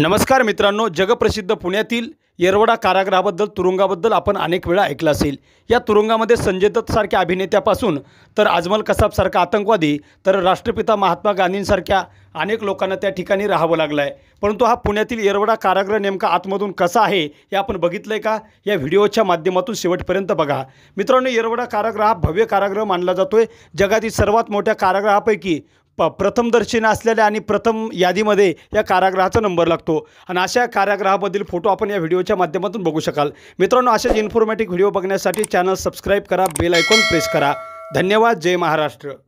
नमस्कार मित्रांनो जगप्रसिद्ध पुण्यातील येरवडा कारागृहाबद्दल तुरुंगाबद्दल आपण अनेक वेळा ऐकलं असेल या तुरुंगामध्ये संजय दत्तसारख्या अभिनेत्यापासून तर अजमल कसाबसारखा आतंकवादी तर राष्ट्रपिता महात्मा गांधींसारख्या अनेक लोकांना त्या ठिकाणी राहावं लागलं आहे परंतु हा पुण्यातील येरवडा कारागृह नेमका आतमधून कसा आहे हे आपण बघितलं आहे का या व्हिडिओच्या माध्यमातून शेवटपर्यंत बघा मित्रांनो येरवडा कारागृह हा भव्य कारागृह मानला जातो आहे जगातील सर्वात मोठ्या कारागृहापैकी प प्रथमदर्शनी असलेल्या आणि प्रथम यादीमध्ये या कारागृहाचा नंबर लागतो आणि अशा कारागृहामधील फोटो आपण या व्हिडिओच्या माध्यमातून बघू शकाल मित्रांनो अशाच इन्फॉर्मेटिव्ह व्हिडिओ बघण्यासाठी चॅनल सबस्क्राईब करा बेल ऐकून प्रेस करा धन्यवाद जय महाराष्ट्र